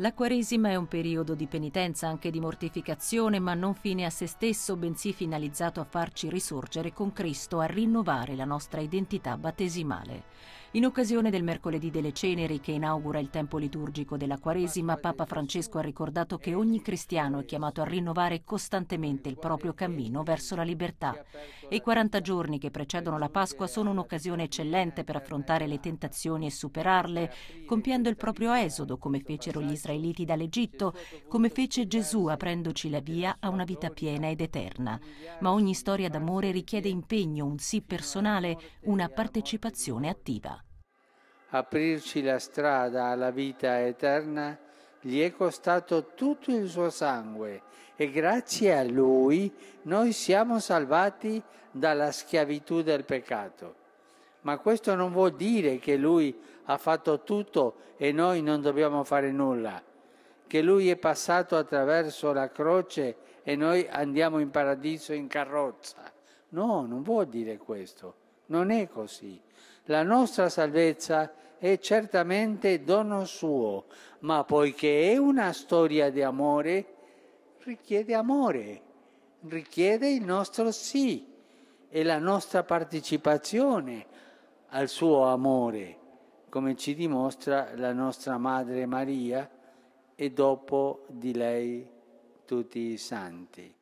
La Quaresima è un periodo di penitenza, anche di mortificazione, ma non fine a se stesso, bensì finalizzato a farci risorgere con Cristo, a rinnovare la nostra identità battesimale. In occasione del mercoledì delle ceneri che inaugura il tempo liturgico della Quaresima, Papa Francesco ha ricordato che ogni cristiano è chiamato a rinnovare costantemente il proprio cammino verso la libertà. E i 40 giorni che precedono la Pasqua sono un'occasione eccellente per affrontare le tentazioni e superarle, compiendo il proprio esodo, come fecero gli israeliti dall'Egitto, come fece Gesù aprendoci la via a una vita piena ed eterna. Ma ogni storia d'amore richiede impegno, un sì personale, una partecipazione attiva aprirci la strada alla vita eterna, gli è costato tutto il suo sangue e grazie a lui noi siamo salvati dalla schiavitù del peccato. Ma questo non vuol dire che lui ha fatto tutto e noi non dobbiamo fare nulla, che lui è passato attraverso la croce e noi andiamo in paradiso in carrozza. No, non vuol dire questo non è così. La nostra salvezza è certamente dono suo, ma poiché è una storia di amore, richiede amore, richiede il nostro sì e la nostra partecipazione al suo amore, come ci dimostra la nostra Madre Maria e dopo di lei tutti i santi.